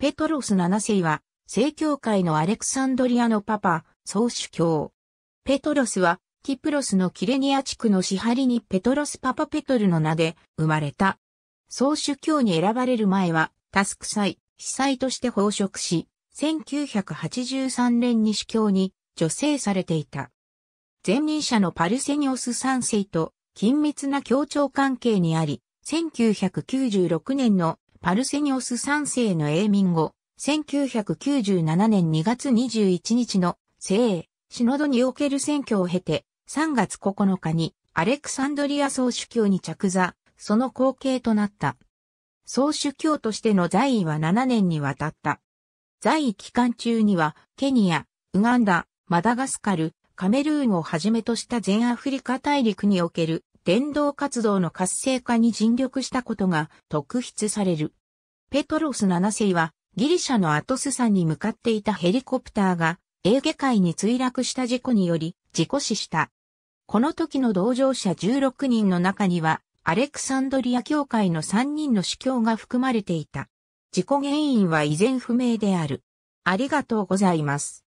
ペトロス7世は、正教会のアレクサンドリアのパパ、総主教。ペトロスは、キプロスのキレニア地区の支配にペトロスパパペトルの名で生まれた。総主教に選ばれる前は、タスク祭、司祭として奉職し、1983年に主教に助成されていた。前任者のパルセニオス3世と緊密な協調関係にあり、1996年のパルセニオス3世の英民後、1997年2月21日の聖英、シノドにおける選挙を経て、3月9日にアレクサンドリア総主教に着座、その後継となった。総主教としての在位は7年にわたった。在位期間中には、ケニア、ウガンダ、マダガスカル、カメルーンをはじめとした全アフリカ大陸における伝道活動の活性化に尽力したことが特筆される。ペトロス7世はギリシャのアトス山に向かっていたヘリコプターがエーゲ海に墜落した事故により事故死した。この時の同乗者16人の中にはアレクサンドリア教会の3人の司教が含まれていた。事故原因は依然不明である。ありがとうございます。